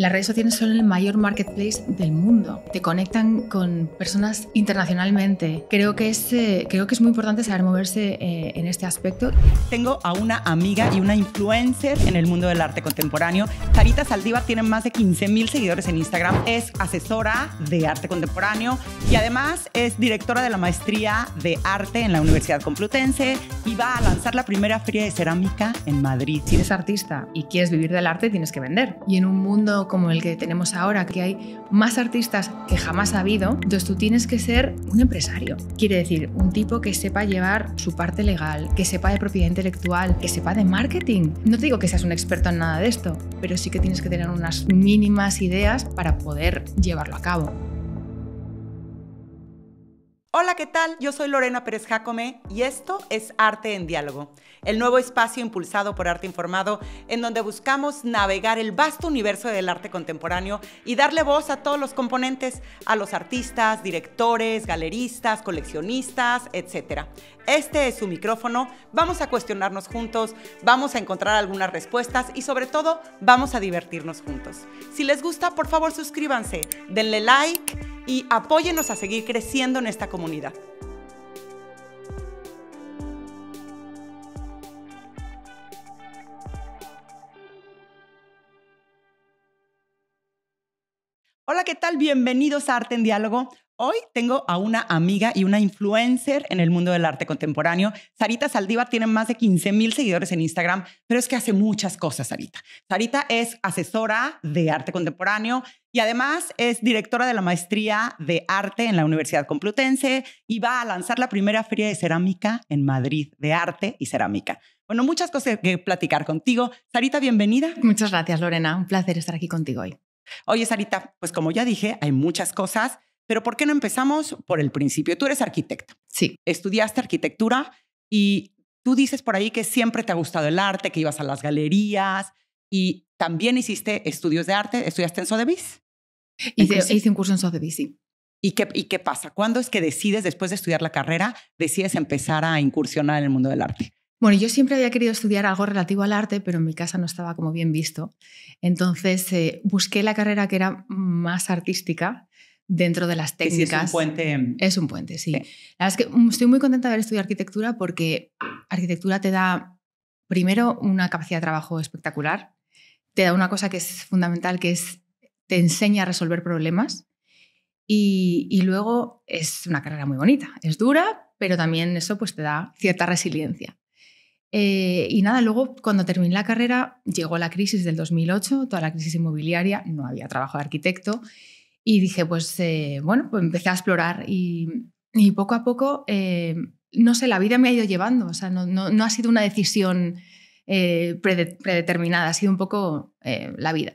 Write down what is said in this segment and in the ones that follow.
Las redes sociales son el mayor marketplace del mundo. Te conectan con personas internacionalmente. Creo que es, eh, creo que es muy importante saber moverse eh, en este aspecto. Tengo a una amiga y una influencer en el mundo del arte contemporáneo. Sarita Saldívar tiene más de 15.000 seguidores en Instagram. Es asesora de arte contemporáneo y además es directora de la maestría de arte en la Universidad Complutense y va a lanzar la primera feria de cerámica en Madrid. Si eres artista y quieres vivir del arte, tienes que vender. Y en un mundo como el que tenemos ahora, que hay más artistas que jamás ha habido, entonces tú tienes que ser un empresario. Quiere decir, un tipo que sepa llevar su parte legal, que sepa de propiedad intelectual, que sepa de marketing. No te digo que seas un experto en nada de esto, pero sí que tienes que tener unas mínimas ideas para poder llevarlo a cabo. Hola, ¿qué tal? Yo soy Lorena Pérez Jacome y esto es Arte en Diálogo, el nuevo espacio impulsado por Arte Informado en donde buscamos navegar el vasto universo del arte contemporáneo y darle voz a todos los componentes, a los artistas, directores, galeristas, coleccionistas, etc. Este es su micrófono, vamos a cuestionarnos juntos, vamos a encontrar algunas respuestas y sobre todo vamos a divertirnos juntos. Si les gusta, por favor suscríbanse, denle like y apóyenos a seguir creciendo en esta comunidad. Hola, ¿qué tal? Bienvenidos a Arte en Diálogo. Hoy tengo a una amiga y una influencer en el mundo del arte contemporáneo. Sarita Saldívar tiene más de 15.000 seguidores en Instagram, pero es que hace muchas cosas, Sarita. Sarita es asesora de arte contemporáneo y además es directora de la maestría de arte en la Universidad Complutense y va a lanzar la primera feria de cerámica en Madrid de arte y cerámica. Bueno, muchas cosas que platicar contigo. Sarita, bienvenida. Muchas gracias, Lorena. Un placer estar aquí contigo hoy. Oye, Sarita, pues como ya dije, hay muchas cosas pero ¿por qué no empezamos por el principio? Tú eres arquitecta. Sí. Estudiaste arquitectura y tú dices por ahí que siempre te ha gustado el arte, que ibas a las galerías y también hiciste estudios de arte, estudiaste en Sotheby's. Hice, hice un curso en Sotheby's, sí. ¿Y qué, ¿Y qué pasa? ¿Cuándo es que decides, después de estudiar la carrera, decides empezar a incursionar en el mundo del arte? Bueno, yo siempre había querido estudiar algo relativo al arte, pero en mi casa no estaba como bien visto. Entonces eh, busqué la carrera que era más artística dentro de las técnicas. Mm, es un puente. Es un puente, sí. La verdad es que mm, estoy muy contenta de haber estudiado arquitectura porque arquitectura te da, primero, una capacidad de trabajo espectacular, te da una cosa que es fundamental, que es te enseña a resolver problemas y, luego es una carrera muy bonita. Es dura, pero también eso pues, te da cierta resiliencia. Eh, y nada, luego cuando terminé la carrera llegó la crisis del 2008, toda la crisis inmobiliaria, no había trabajo de arquitecto y dije, pues eh, bueno, pues empecé a explorar y, poco a poco, eh, no sé, la vida me ha ido llevando, o sea, no, ha sido una decisión eh, predeterminada, ha sido un poco la vida.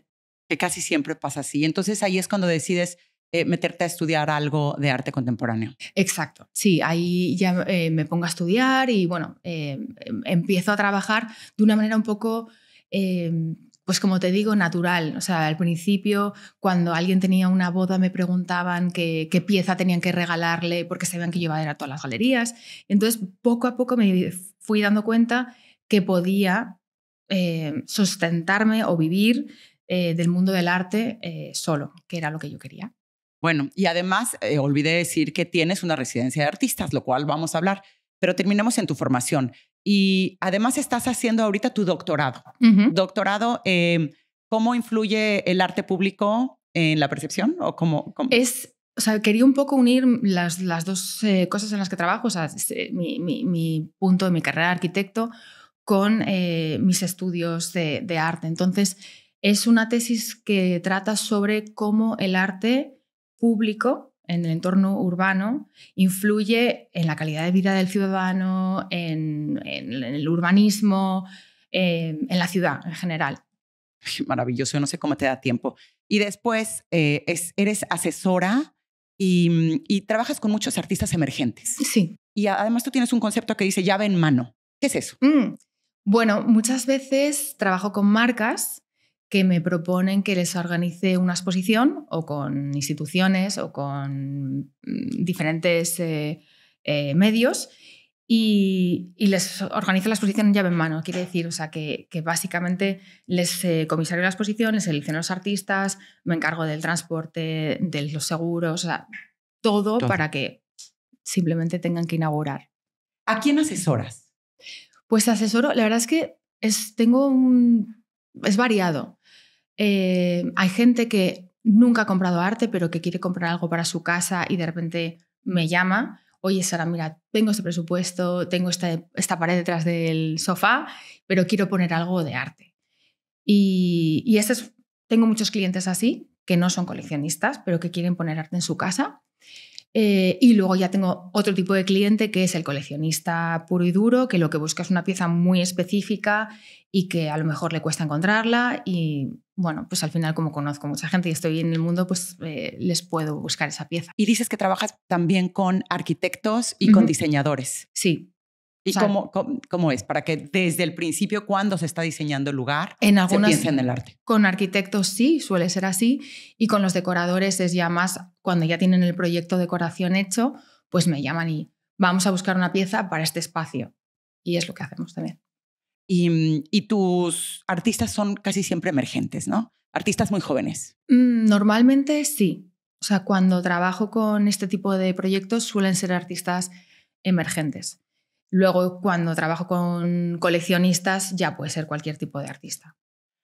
Que casi siempre pasa así. Entonces ahí es cuando decides meterte a estudiar algo de arte contemporáneo. Exacto, sí, ahí ya me pongo a estudiar y bueno, em, empiezo a trabajar de una manera un poco... Em, pues como te digo, natural. O sea, al principio, cuando alguien tenía una boda, me preguntaban qué, pieza tenían que regalarle porque sabían que yo iba a ir a todas las galerías. Entonces, poco a poco me fui dando cuenta que podía eh, sustentarme o vivir eh, del mundo del arte eh, solo, que era lo que yo quería. Bueno, y además olvidé decir que tienes una residencia de artistas, lo cual vamos a hablar, pero terminemos en tu formación y además estás haciendo ahorita tu doctorado. Doctorado, eh, ¿cómo influye el arte público en la percepción? ¿O cómo, Es, o sea, quería un poco unir las, las dos eh, cosas en las que trabajo, mi, punto de mi carrera de arquitecto con eh, mis estudios de, arte. Entonces, es una tesis que trata sobre cómo el arte público en el entorno urbano influye en la calidad de vida del ciudadano, en, el urbanismo, em, en, la ciudad en general. Maravilloso, no sé cómo te da tiempo. Y después eh, eres asesora mm, y, trabajas con muchos artistas emergentes. Sí. Y además tú tienes un concepto que dice llave en mano. ¿Qué es eso? Mm. Bueno, muchas veces trabajo con marcas que me proponen que les organice una exposición o con instituciones o con mm, diferentes eh, eh, medios y, les organice la exposición llave en mano. Quiere decir, o sea, que, básicamente les eh, comisario la exposición, les a los artistas, me encargo del transporte, de los seguros, todo, para que simplemente tengan que inaugurar. ¿A quién asesoras? Pues asesoro, la verdad es que es, tengo un, es variado. Eh, hay gente que nunca ha comprado arte, pero que quiere comprar algo para su casa y de repente me llama. Oye, Sara, mira, tengo este presupuesto, tengo esta, esta pared detrás del sofá, pero quiero poner algo de arte. Y, y este es, tengo muchos clientes así, que no son coleccionistas, pero que quieren poner arte en su casa. Eh, y luego ya tengo otro tipo de cliente que es el coleccionista puro y duro, que lo que busca es una pieza muy específica y que a lo mejor le cuesta encontrarla y bueno, pues al final como conozco mucha gente y estoy en el mundo, pues eh, les puedo buscar esa pieza. Y dices que trabajas también con arquitectos y con diseñadores. Sí. ¿Y cómo, es? Para que desde el principio, cuando se está diseñando el lugar, se piense en el arte. Con arquitectos sí, suele ser así. Y con los decoradores es ya más, cuando ya tienen el proyecto de decoración hecho, pues me llaman y vamos a buscar una pieza para este espacio. Y es lo que hacemos también. Mm, y, tus artistas son casi siempre emergentes, ¿no? Artistas muy jóvenes. Mm, normalmente sí. O sea, cuando trabajo con este tipo de proyectos suelen ser artistas emergentes. Luego, cuando trabajo con coleccionistas, ya puede ser cualquier tipo de artista.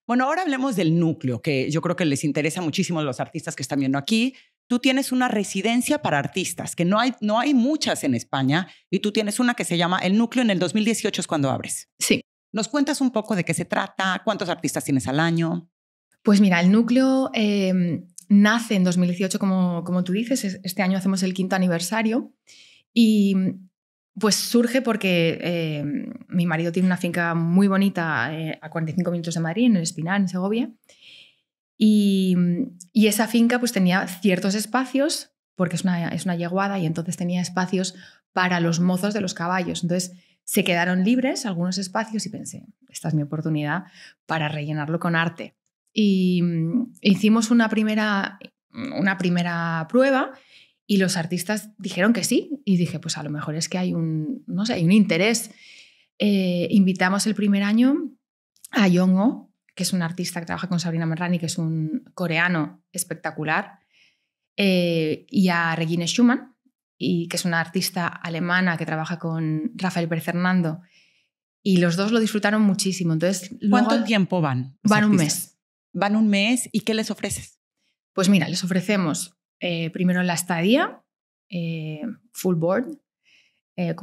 Bueno, ahora hablemos del núcleo, que yo creo que les interesa muchísimo a los artistas que están viendo aquí. Tú tienes una residencia para artistas, que no hay, no hay muchas en España, y tú tienes una que se llama El Núcleo en el 2018 es cuando abres. Sí, ¿Nos cuentas un poco de qué se trata? ¿Cuántos artistas tienes al año? Pues mira, el núcleo em, nace en 2018, como, como tú dices, este año hacemos el quinto aniversario y mm, pues surge porque em, mi marido tiene una finca muy bonita eh, a 45 minutos de Madrid, en el Espinar, en Segovia, y, mm, y, esa finca pues tenía ciertos espacios, porque es una, es una yeguada y entonces tenía espacios para los mozos de los caballos. Entonces, se quedaron libres algunos espacios y pensé, esta es mi oportunidad para rellenarlo con arte. Y mm, hicimos una primera, una primera prueba y los artistas dijeron que sí. Y dije, pues a lo mejor es que hay un, no hay un interés. Eh, invitamos el primer año a Yong que es un artista que trabaja con Sabrina Marrani, que es un coreano espectacular, eh, y a Regine Schumann, y que es una artista alemana que trabaja con Rafael Pérez Hernando. Y los dos lo disfrutaron muchísimo. Entonces, ¿Cuánto tiempo van? Van un mes. Van un mes y ¿qué les ofreces? Pues mira, les ofrecemos eh, primero la estadía, eh, full board, eh,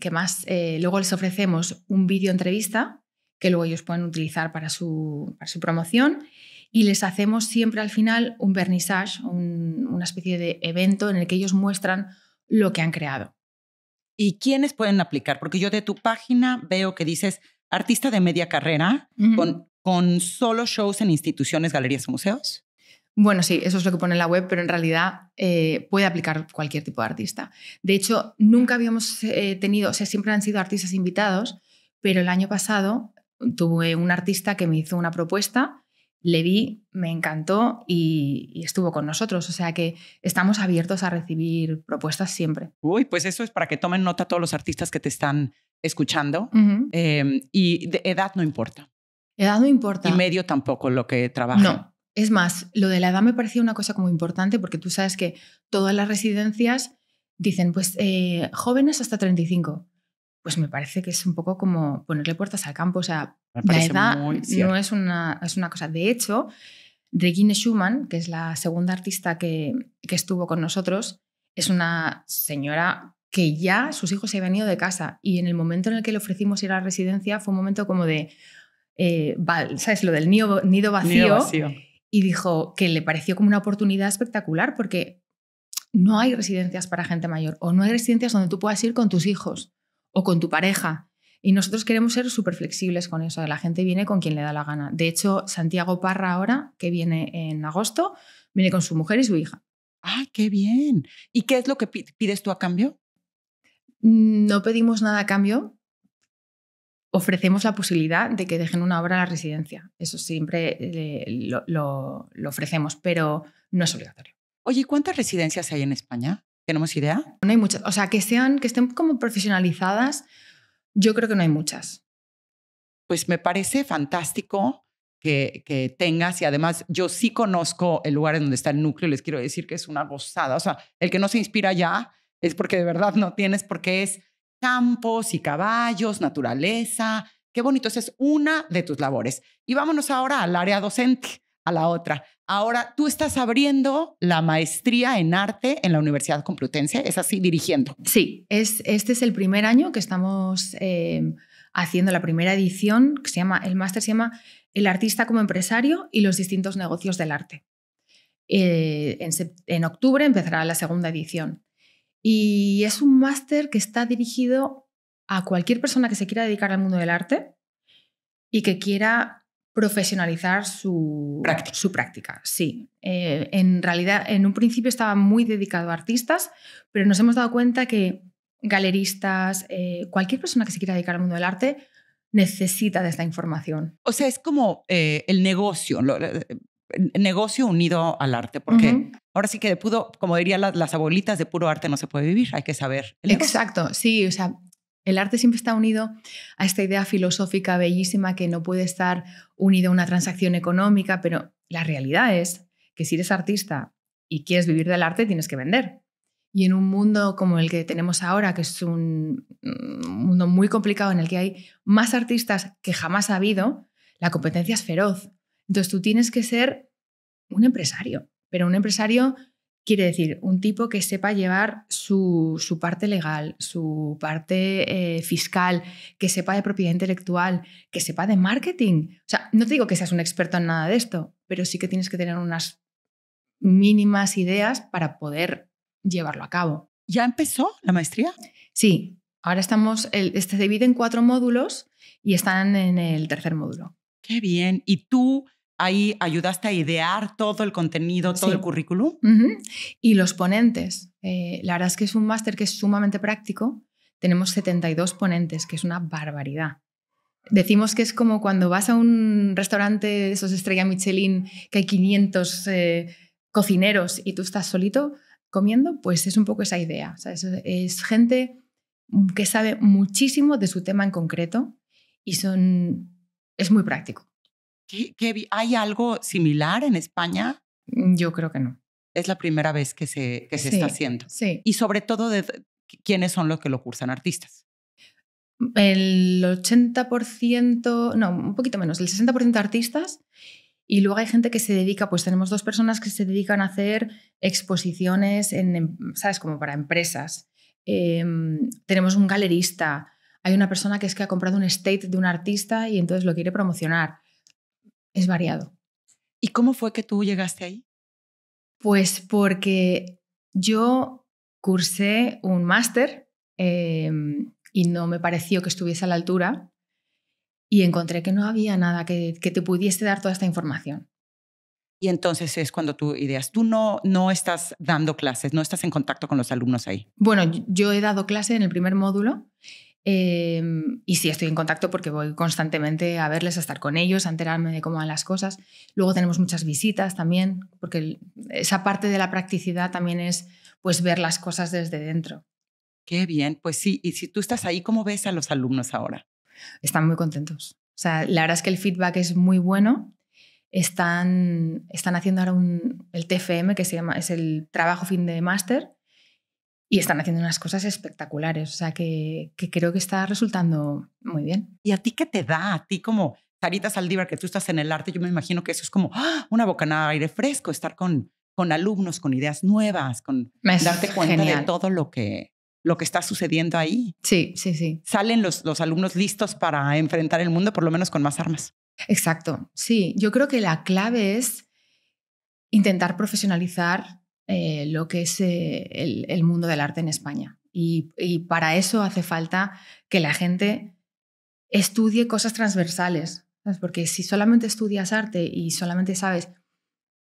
que más, luego les ofrecemos un vídeo entrevista que luego ellos pueden utilizar para su, promoción y les hacemos siempre al final un vernissage, una especie de evento en el que ellos muestran lo que han creado. ¿Y quiénes pueden aplicar? Porque yo de tu página veo que dices artista de media carrera con, con solo shows en instituciones, galerías o museos. Bueno, sí, eso es lo que pone en la web, pero en realidad eh, puede aplicar cualquier tipo de artista. De hecho, nunca habíamos eh, tenido, o sea, siempre han sido artistas invitados, pero el año pasado tuve un artista que me hizo una propuesta le vi, me encantó y, estuvo con nosotros. O sea que estamos abiertos a recibir propuestas siempre. Uy, pues eso es para que tomen nota todos los artistas que te están escuchando. Em, y de edad no importa. Edad no importa. Y medio tampoco lo que trabaja. No. Es más, lo de la edad me parecía una cosa como importante porque tú sabes que todas las residencias dicen, pues eh, jóvenes hasta 35 pues me parece que es un poco como ponerle puertas al campo. O sea, la edad no es una, es una cosa. De hecho, Regine Schumann, que es la segunda artista que, estuvo con nosotros, es una señora que ya sus hijos se habían ido de casa y en el momento en el que le ofrecimos ir a la residencia fue un momento como de, eh, ¿sabes? Lo del nido vacío. Y dijo que le pareció como una oportunidad espectacular porque no hay residencias para gente mayor o no hay residencias donde tú puedas ir con tus hijos o con tu pareja. Y nosotros queremos ser súper flexibles con eso. La gente viene con quien le da la gana. De hecho, Santiago Parra ahora, que viene en agosto, viene con su mujer y su hija. ¡Ah, qué bien! ¿Y qué es lo que pides tú a cambio? Mm, no pedimos nada a cambio. Ofrecemos la posibilidad de que dejen una obra a la residencia. Eso siempre eh, lo, lo ofrecemos, pero no es obligatorio. Oye, ¿cuántas residencias hay en España? ¿Tenemos idea? No hay muchas. O sea, que sean, que estén como profesionalizadas, yo creo que no hay muchas. Pues me parece fantástico que, que tengas y además yo sí conozco el lugar en donde está el núcleo les quiero decir que es una gozada. O sea, el que no se inspira ya es porque de verdad no tienes, porque es campos y caballos, naturaleza. Qué bonito, esa es una de tus labores. Y vámonos ahora al área docente, a la otra. Ahora tú estás abriendo la maestría en arte en la Universidad Complutense, es así, dirigiendo. Sí, es, este es el primer año que estamos eh, haciendo la primera edición, que se llama, el máster se llama El artista como empresario y los distintos negocios del arte. Eh, en octubre empezará la segunda edición. Y es un máster que está dirigido a cualquier persona que se quiera dedicar al mundo del arte y que quiera profesionalizar su práctica. Su práctica sí. Eh, en realidad, en un principio estaba muy dedicado a artistas, pero nos hemos dado cuenta que galeristas, eh, cualquier persona que se quiera dedicar al mundo del arte, necesita de esta información. O sea, es como eh, el negocio, el negocio unido al arte, porque ahora sí que de pudo, como dirían las, abuelitas, de puro arte no se puede vivir, hay que saber. El Exacto, sí, o sea, el arte siempre está unido a esta idea filosófica bellísima que no puede estar unido a una transacción económica, pero la realidad es que si eres artista y quieres vivir del arte, tienes que vender. Y en un mundo como el que tenemos ahora, que es un mm, mundo muy complicado en el que hay más artistas que jamás ha habido, la competencia es feroz. Entonces tú tienes que ser un empresario, pero un empresario Quiere decir, un tipo que sepa llevar su, parte legal, su parte eh, fiscal, que sepa de propiedad intelectual, que sepa de marketing. O sea, no te digo que seas un experto en nada de esto, pero sí que tienes que tener unas mínimas ideas para poder llevarlo a cabo. ¿Ya empezó la maestría? Sí, ahora estamos, Este se divide en cuatro módulos y están en el tercer módulo. Qué bien. ¿Y tú ahí ayudaste a idear todo el contenido, todo el currículum. Y los ponentes. Eh, la verdad es que es un máster que es sumamente práctico. Tenemos 72 ponentes, que es una barbaridad. Decimos que es como cuando vas a un restaurante, esos estrella Michelin, que hay 500 eh, cocineros y tú estás solito comiendo, pues es un poco esa idea. es, es gente que sabe muchísimo de su tema en concreto y son, es muy práctico. ¿Qué, hay algo similar en España? Mm, yo creo que no. Es la primera vez que se, que se está haciendo. Sí. Y sobre todo, de, ¿quiénes son los que lo cursan? Artistas. El 80%, no, un poquito menos, el 60% artistas. Y luego hay gente que se dedica, pues tenemos dos personas que se dedican a hacer exposiciones, en, ¿sabes? Como para empresas. Em, tenemos un galerista, hay una persona que es que ha comprado un estate de un artista y entonces lo quiere promocionar es variado. ¿Y cómo fue que tú llegaste ahí? Pues porque yo cursé un máster em, y no me pareció que estuviese a la altura y encontré que no había nada que, te pudiese dar toda esta información. Y entonces es cuando tú ideas, tú no, no estás dando clases, no estás en contacto con los alumnos ahí. Bueno, yo he dado clase en el primer módulo Em, y sí, estoy en contacto porque voy constantemente a verles, a estar con ellos, a enterarme de cómo van las cosas. Luego tenemos muchas visitas también, porque esa parte de la practicidad también es pues ver las cosas desde dentro. Qué bien, pues sí, y si tú estás ahí, ¿cómo ves a los alumnos ahora? Están muy contentos. O sea, la verdad es que el feedback es muy bueno. Están, están haciendo ahora un, el TFM, que se llama, es el trabajo fin de máster, y están haciendo unas cosas espectaculares, o sea que, creo que está resultando muy bien. ¿Y a ti qué te da? A ti como Sarita Saldívar, que tú estás en el arte, yo me imagino que eso es como ¡ah! una bocanada de aire fresco, estar con, con alumnos, con ideas nuevas, con darte cuenta de todo lo que, lo que está sucediendo ahí. Sí, sí, sí. Salen los, los alumnos listos para enfrentar el mundo, por lo menos con más armas. Exacto, sí. Yo creo que la clave es intentar profesionalizar eh, lo que es eh, el, mundo del arte en España. Y, para eso hace falta que la gente estudie cosas transversales, porque si solamente estudias arte y solamente sabes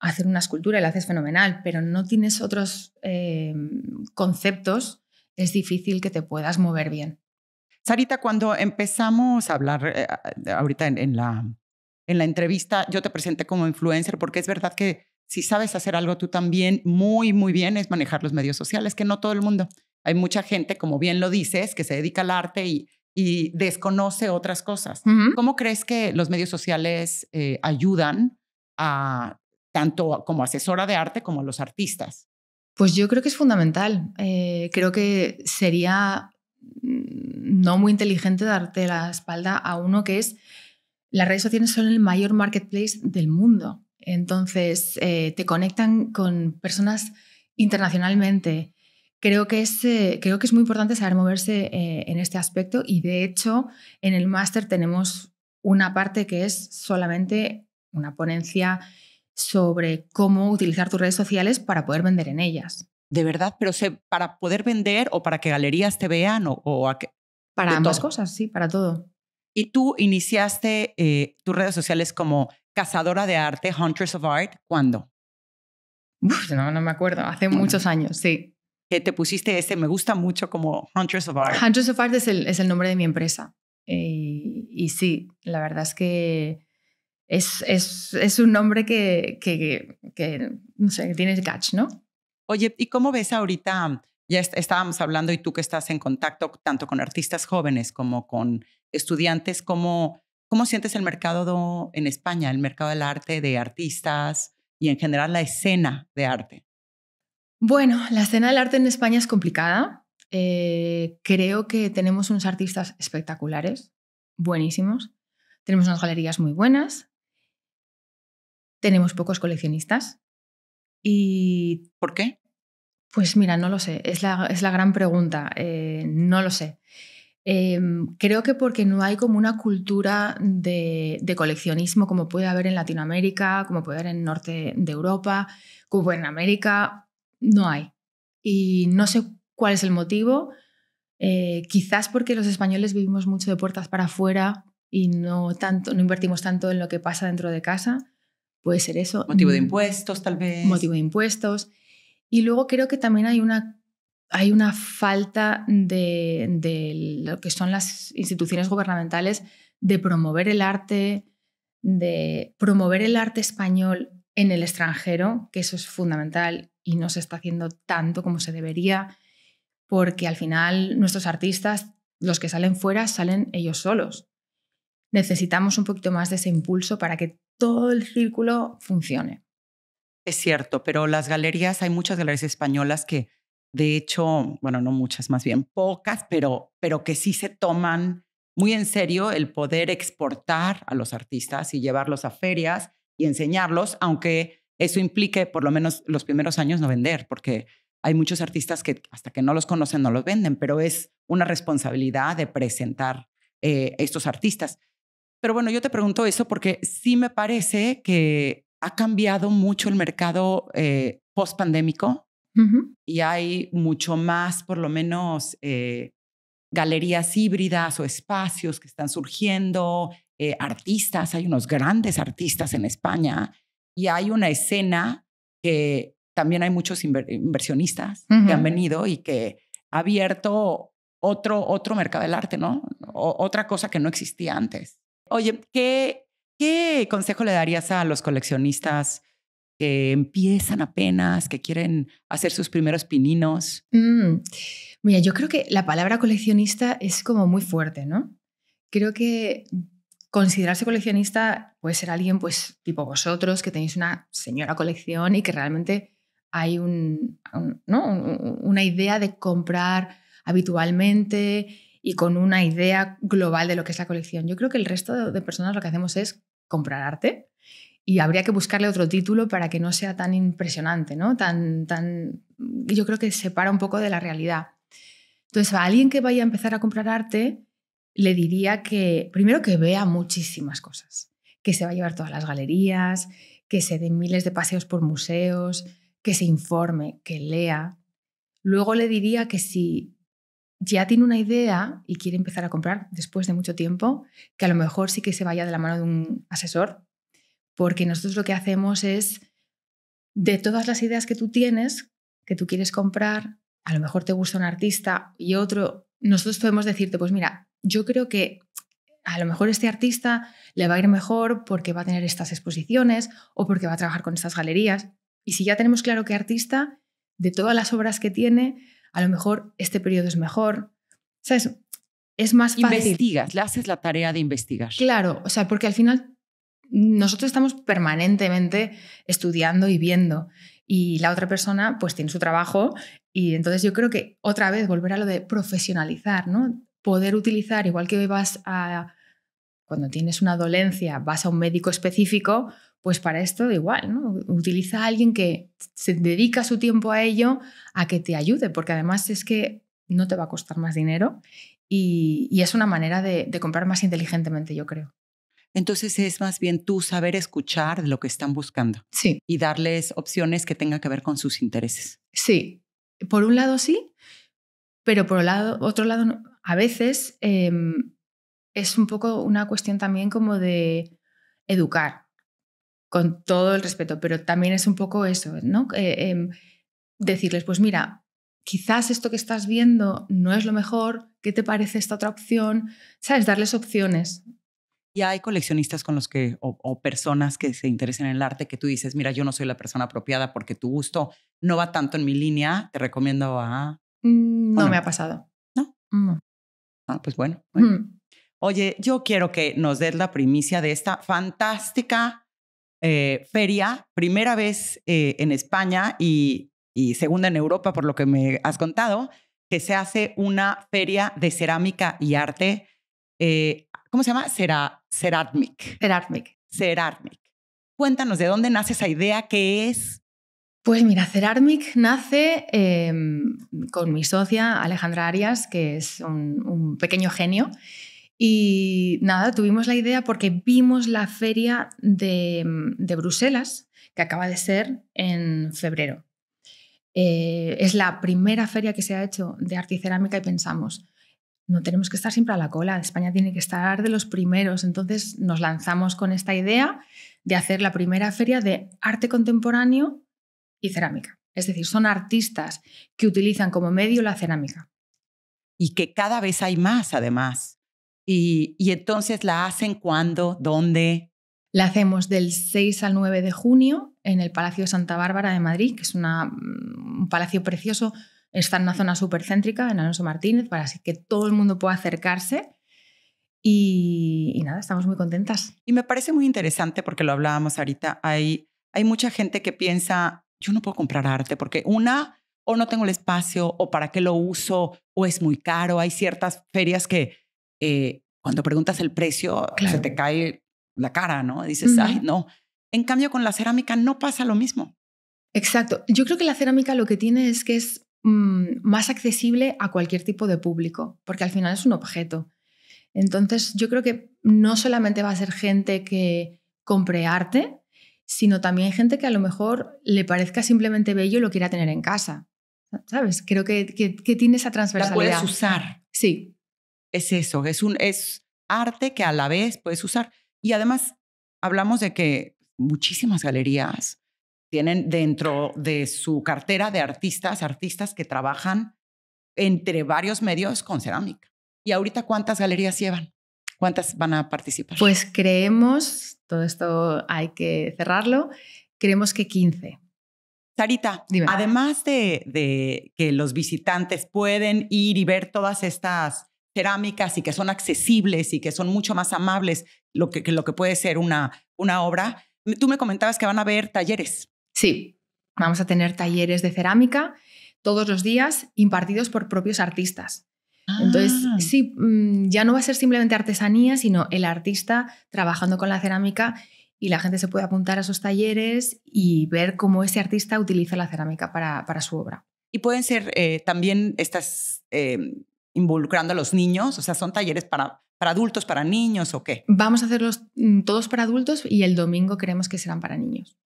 hacer una escultura y la haces fenomenal, pero no tienes otros eh, conceptos, es difícil que te puedas mover bien. Sarita, cuando empezamos a hablar ahorita en la, en la entrevista, yo te presenté como influencer porque es verdad que si sabes hacer algo tú también muy, muy bien es manejar los medios sociales, que no todo el mundo. Hay mucha gente, como bien lo dices, que se dedica al arte y, desconoce otras cosas. ¿Cómo crees que los medios sociales eh, ayudan a tanto como asesora de arte como a los artistas? Pues yo creo que es fundamental. Eh, creo que sería mm, no muy inteligente darte la espalda a uno que es las redes sociales son el mayor marketplace del mundo. Entonces, eh, te conectan con personas internacionalmente. Creo que, es, eh, creo que es muy importante saber moverse eh, en este aspecto y de hecho en el máster tenemos una parte que es solamente una ponencia sobre cómo utilizar tus redes sociales para poder vender en ellas. De verdad, pero para poder vender o para que galerías te vean o, Para ambas cosas, sí, para todo. Y tú iniciaste tus redes sociales como cazadora de arte, Huntress of Art, ¿cuándo? no, no me acuerdo, hace muchos años, sí. Que te pusiste ese, me gusta mucho como Huntress of Art. Huntress of Art es el, es el nombre de mi empresa. Eh, y sí, la verdad es que es, es, es un nombre que, que, que, no sé, que tiene el catch, ¿no? Oye, ¿y cómo ves ahorita? Ya estábamos hablando y tú que estás en contacto tanto con artistas jóvenes como con estudiantes, ¿cómo, ¿Cómo sientes el mercado en España, el mercado del arte, de artistas y en general la escena de arte? Bueno, la escena del arte en España es complicada. Eh, creo que tenemos unos artistas espectaculares, buenísimos. Tenemos unas galerías muy buenas. Tenemos pocos coleccionistas. Y... ¿Por qué? Pues mira, no lo sé. Es la, es la gran pregunta. Eh, no lo sé. Em, creo que porque no hay como una cultura de, coleccionismo como puede haber en Latinoamérica, como puede haber en norte de Europa, como en América, no hay. Y no sé cuál es el motivo. Eh, quizás porque los españoles vivimos mucho de puertas para afuera y no, tanto, no invertimos tanto en lo que pasa dentro de casa. Puede ser eso. Motivo de mm. impuestos, tal vez. Motivo de impuestos. Y luego creo que también hay una hay una falta de, lo que son las instituciones gubernamentales de promover el arte, de promover el arte español en el extranjero, que eso es fundamental y no se está haciendo tanto como se debería, porque al final nuestros artistas, los que salen fuera, salen ellos solos. Necesitamos un poquito más de ese impulso para que todo el círculo funcione. Es cierto, pero las galerías, hay muchas galerías españolas que de hecho, bueno, no muchas, más bien pocas, pero, pero que sí se toman muy en serio el poder exportar a los artistas y llevarlos a ferias y enseñarlos, aunque eso implique por lo menos los primeros años no vender, porque hay muchos artistas que hasta que no los conocen no los venden, pero es una responsabilidad de presentar eh, estos artistas. Pero bueno, yo te pregunto eso porque sí me parece que ha cambiado mucho el mercado eh, post pandémico y hay mucho más, por lo menos, eh, galerías híbridas o espacios que están surgiendo, eh, artistas, hay unos grandes artistas en España y hay una escena que también hay muchos inversionistas que han venido y que ha abierto otro, otro mercado del arte, ¿no? otra cosa que no existía antes. Oye, ¿qué, ¿qué consejo le darías a los coleccionistas que empiezan apenas, que quieren hacer sus primeros pininos? Mm, mira, yo creo que la palabra coleccionista es como muy fuerte, ¿no? Creo que considerarse coleccionista puede ser alguien pues tipo vosotros que tenéis una señora colección y que realmente hay una idea de comprar habitualmente y con una idea global de lo que es la colección. Yo creo que el resto de, personas lo que hacemos es comprar arte y habría que buscarle otro título para que no sea tan impresionante, ¿no? Tan, tan, yo creo que separa un poco de la realidad. Entonces, a alguien que vaya a empezar a comprar arte, le diría que, primero, que vea muchísimas cosas, que se va a llevar todas las galerías, que se den miles de paseos por museos, que se informe, que lea. Luego le diría que si ya tiene una idea y quiere empezar a comprar después de mucho tiempo, que a lo mejor sí que se vaya de la mano de un asesor porque nosotros lo que hacemos es, de todas las ideas que tú tienes, que tú quieres comprar, a lo mejor te gusta un artista y otro, nosotros podemos decirte, pues mira, yo creo que a lo mejor este artista le va a ir mejor porque va a tener estas exposiciones o porque va a trabajar con estas galerías. Y si ya tenemos claro qué artista, de todas las obras que tiene, a lo mejor este periodo es mejor. ¿Sabes? Es más fácil. Investigas, le haces la tarea de investigar. Claro, o sea, porque al final nosotros estamos permanentemente estudiando y viendo y la otra persona pues tiene su trabajo y entonces yo creo que otra vez volver a lo de profesionalizar, ¿no? Poder utilizar, igual que vas a, cuando tienes una dolencia, vas a un médico específico, pues para esto igual, ¿no? Utiliza a alguien que se dedica su tiempo a ello a que te ayude, porque además es que no te va a costar más dinero y, es una manera de comprar más inteligentemente, yo creo. Entonces es más bien tú saber escuchar lo que están buscando. Sí. Y darles opciones que tengan que ver con sus intereses. Sí. Por un lado sí, pero por otro lado a veces em, es un poco una cuestión también como de educar con todo el respeto, pero también es un poco eso, ¿no? Eh, em, decirles, pues mira, quizás esto que estás viendo no es lo mejor, ¿qué te parece esta otra opción? ¿Sabes? Darles opciones y hay coleccionistas con los que, o, personas que se interesen en el arte, que tú dices, mira, yo no soy la persona apropiada porque tu gusto no va tanto en mi línea, te recomiendo a... Mm, no, me ha pasado. ¿No? no. Ah, pues bueno. Oye, yo quiero que nos des la primicia de esta fantástica eh, feria, primera vez eh, en España y, y segunda en Europa, por lo que me has contado, que se hace una feria de cerámica y arte. Eh, ¿cómo se llama? Será, Ceratmic. Cuéntanos, ¿de dónde nace esa idea? ¿Qué es? Pues mira, Cerarmic nace em, con mi socia Alejandra Arias, que es un, pequeño genio. Y nada, tuvimos la idea porque vimos la feria de, Bruselas, que acaba de ser en febrero. Eh, es la primera feria que se ha hecho de arte y cerámica y pensamos, no tenemos que estar siempre a la cola, España tiene que estar de los primeros. Entonces nos lanzamos con esta idea de hacer la primera feria de arte contemporáneo y cerámica. Es decir, son artistas que utilizan como medio la cerámica. Y que cada vez hay más, además. Y, entonces la hacen cuándo, dónde. La hacemos del 6 al 9 de junio en el Palacio de Santa Bárbara de Madrid, que es mm, un palacio precioso Está en una zona súper céntrica, en Alonso Martínez, para así que todo el mundo pueda acercarse. Y, nada, estamos muy contentas. Y me parece muy interesante porque lo hablábamos ahorita. Hay, hay mucha gente que piensa, yo no puedo comprar arte porque una, o no tengo el espacio, o para qué lo uso, o es muy caro. Hay ciertas ferias que eh, cuando preguntas el precio se te cae la cara, ¿no? Dices, ay, no. En cambio, con la cerámica no pasa lo mismo. Exacto. Yo creo que la cerámica lo que tiene es que es Mm, más accesible a cualquier tipo de público, porque al final es un objeto. Entonces, yo creo que no solamente va a ser gente que compre arte, sino también gente que a lo mejor le parezca simplemente bello y lo quiera tener en casa. ¿Sabes? Creo que, que, que tiene esa transversalidad. La puedes usar. Sí. Es eso, es, un, es arte que a la vez puedes usar. Y además, hablamos de que muchísimas galerías tienen dentro de su cartera de artistas, artistas que trabajan entre varios medios con cerámica. ¿Y ahorita cuántas galerías llevan? ¿Cuántas van a participar? Pues creemos, todo esto hay que cerrarlo, creemos que 15. Sarita, además de, que los visitantes pueden ir y ver todas estas cerámicas y que son accesibles y que son mucho más amables lo que, lo que puede ser una, una obra, tú me comentabas que van a ver talleres. Sí, vamos a tener talleres de cerámica todos los días impartidos por propios artistas. Entonces, ah. sí, mm, ya no va a ser simplemente artesanía, sino el artista trabajando con la cerámica y la gente se puede apuntar a esos talleres y ver cómo ese artista utiliza la cerámica para, su obra. Y pueden ser eh, también estas eh, involucrando a los niños, o sea, son talleres para, para adultos, para niños o qué. Vamos a hacerlos mm, todos para adultos y el domingo creemos que serán para niños.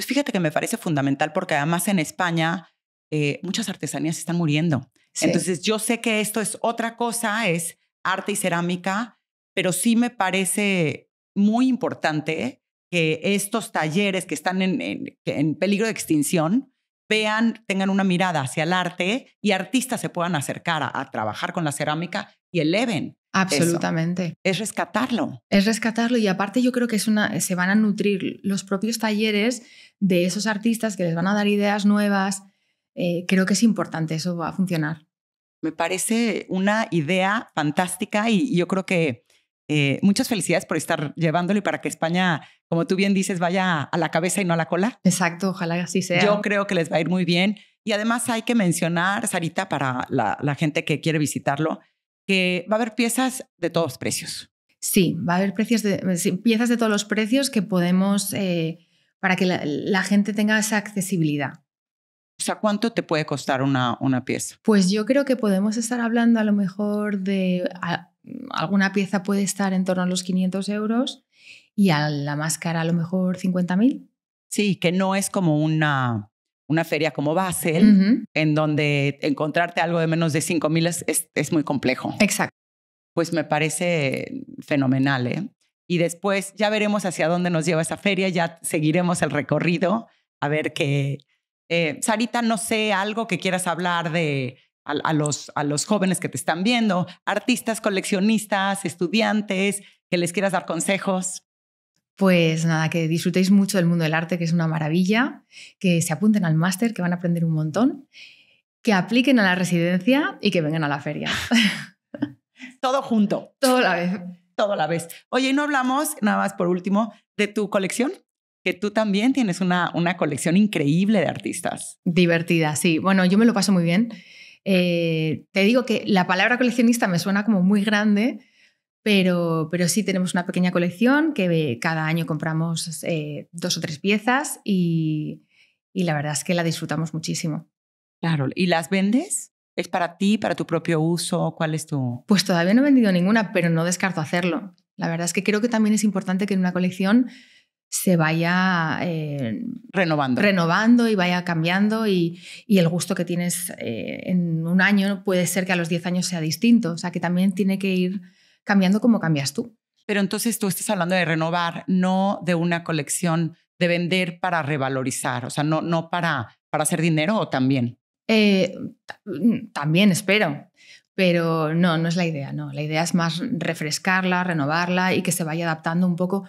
Pues fíjate que me parece fundamental porque además en España eh, muchas artesanías están muriendo. Entonces yo sé que esto es otra cosa, es arte y cerámica, pero sí me parece muy importante que estos talleres que están en, en, peligro de extinción vean, tengan una mirada hacia el arte y artistas se puedan acercar a, a trabajar con la cerámica y eleven Absolutamente. Es rescatarlo. Es rescatarlo y aparte yo creo que es una, se van a nutrir los propios talleres de esos artistas que les van a dar ideas nuevas. Eh, creo que es importante, eso va a funcionar. Me parece una idea fantástica y yo creo que eh, muchas felicidades por estar llevándolo y para que España, como tú bien dices, vaya a la cabeza y no a la cola. Exacto, ojalá así sea. Yo creo que les va a ir muy bien. Y además hay que mencionar, Sarita, para la gente que quiere visitarlo, que va a haber piezas de todos precios. Sí, va a haber precios de, eh, piezas de todos los precios que podemos, eh, para que la, gente tenga esa accesibilidad. O sea, ¿cuánto te puede costar una, una pieza? Pues yo creo que podemos estar hablando a lo mejor de, alguna pieza puede estar en torno a los 500 euros y a la máscara a lo mejor 50.000. Sí, que no es como una una feria como Basel, en donde encontrarte algo de menos de 5 mil es, muy complejo. Exacto. Pues me parece fenomenal. ¿eh? Y después ya veremos hacia dónde nos lleva esa feria, ya seguiremos el recorrido, a ver qué. Eh, Sarita, no sé, algo que quieras hablar de a, los, a los jóvenes que te están viendo, artistas, coleccionistas, estudiantes, que les quieras dar consejos. Pues nada, que disfrutéis mucho del mundo del arte, que es una maravilla, que se apunten al máster, que van a aprender un montón, que apliquen a la residencia y que vengan a la feria. Todo junto. Todo a la vez. Todo a la vez. Oye, y no hablamos, nada más por último, de tu colección, que tú también tienes una, una colección increíble de artistas. Divertida, sí. Bueno, yo me lo paso muy bien. Eh, te digo que la palabra coleccionista me suena como muy grande, pero, pero sí tenemos una pequeña colección que cada año compramos eh, dos o tres piezas y, y la verdad es que la disfrutamos muchísimo. Claro, ¿y las vendes? ¿Es para ti, para tu propio uso? ¿Cuál es tu...? Pues todavía no he vendido ninguna, pero no descarto hacerlo. La verdad es que creo que también es importante que en una colección se vaya eh, renovando. renovando y vaya cambiando y, y el gusto que tienes eh, en un año puede ser que a los 10 años sea distinto. O sea, que también tiene que ir cambiando como cambias tú. Pero entonces tú estás hablando de renovar, no de una colección de vender para revalorizar, o sea, no, no para, para hacer dinero o también. Eh, mm, también espero, pero no, no es la idea, no. La idea es más refrescarla, renovarla y que se vaya adaptando un poco.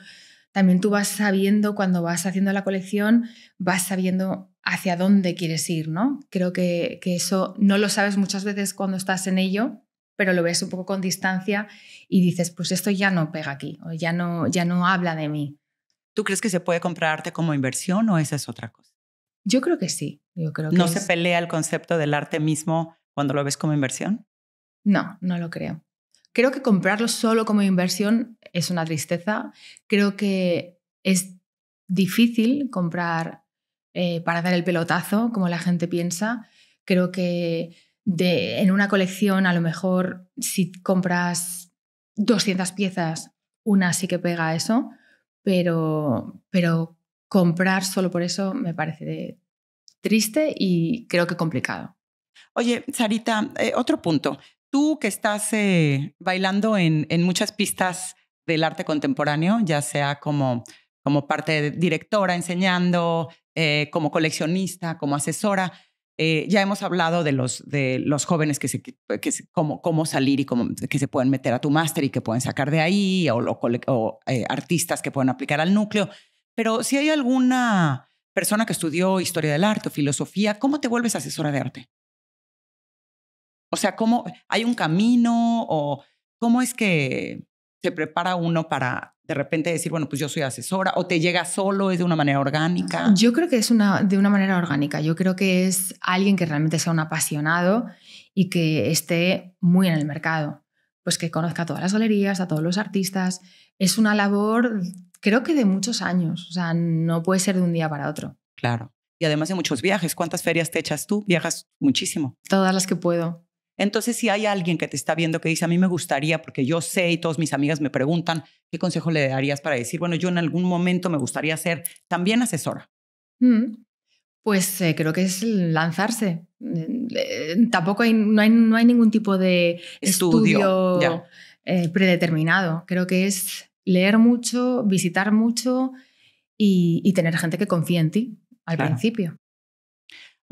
También tú vas sabiendo cuando vas haciendo la colección, vas sabiendo hacia dónde quieres ir, ¿no? Creo que, que eso no lo sabes muchas veces cuando estás en ello, pero lo ves un poco con distancia y dices, pues esto ya no pega aquí, o ya no, ya no habla de mí. ¿Tú crees que se puede comprar arte como inversión o esa es otra cosa? Yo creo que sí. Yo creo ¿No se pelea el concepto del arte mismo cuando lo ves como inversión? No, no lo creo. Creo que comprarlo solo como inversión es una tristeza. Creo que es difícil comprar eh, para dar el pelotazo, como la gente piensa. Creo que de, en una colección, a lo mejor si compras 200 piezas, una sí que pega eso, pero, pero comprar solo por eso me parece triste y creo que complicado. Oye, Sarita, eh, otro punto. Tú que estás eh, bailando en, muchas pistas del arte contemporáneo, ya sea como, como parte directora, enseñando, eh, como coleccionista, como asesora, eh, ya hemos hablado de los, de los jóvenes que se, pues, cómo, salir y que se pueden meter a tu máster y que pueden sacar de ahí, o, eh, artistas que pueden aplicar al núcleo. Pero si hay alguna persona que estudió historia del arte o filosofía, ¿cómo te vuelves asesora de arte? O sea, ¿cómo hay un camino o cómo es que se prepara uno para, de repente decir, bueno, pues yo soy asesora, o te llega solo, es de una manera orgánica? Yo creo que es una, de una manera orgánica. Yo creo que es alguien que realmente sea un apasionado y que esté muy en el mercado. Pues que conozca a todas las galerías, a todos los artistas. Es una labor, creo que de muchos años. O sea, no puede ser de un día para otro. Claro. Y además de muchos viajes, ¿cuántas ferias te echas tú? Viajas muchísimo. Todas las que puedo. Entonces, si hay alguien que te está viendo que dice, a mí me gustaría, porque yo sé y todas mis amigas me preguntan, ¿qué consejo le darías para decir, bueno, yo en algún momento me gustaría ser también asesora? Mm. Pues eh, creo que es lanzarse. Mm, eh, tampoco hay no, hay, ningún tipo de estudio, eh, predeterminado. Creo que es leer mucho, visitar mucho y, tener gente que confíe en ti al principio.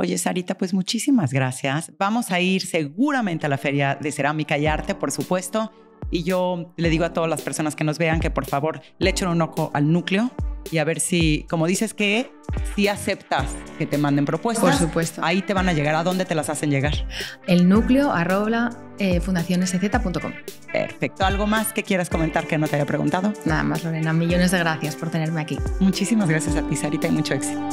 Oye, Sarita, pues muchísimas gracias. Vamos a ir seguramente a la Feria de Cerámica y Arte, por supuesto. Y yo le digo a todas las personas que nos vean que por favor le echen un ojo al núcleo y a ver si, como dices que si aceptas que te manden propuestas, por supuesto. ahí te van a llegar. ¿A dónde te las hacen llegar? El núcleo arroba eh, e Perfecto. ¿Algo más que quieras comentar que no te haya preguntado? Nada más, Lorena. Millones de gracias por tenerme aquí. Muchísimas gracias a ti, Sarita, y mucho éxito.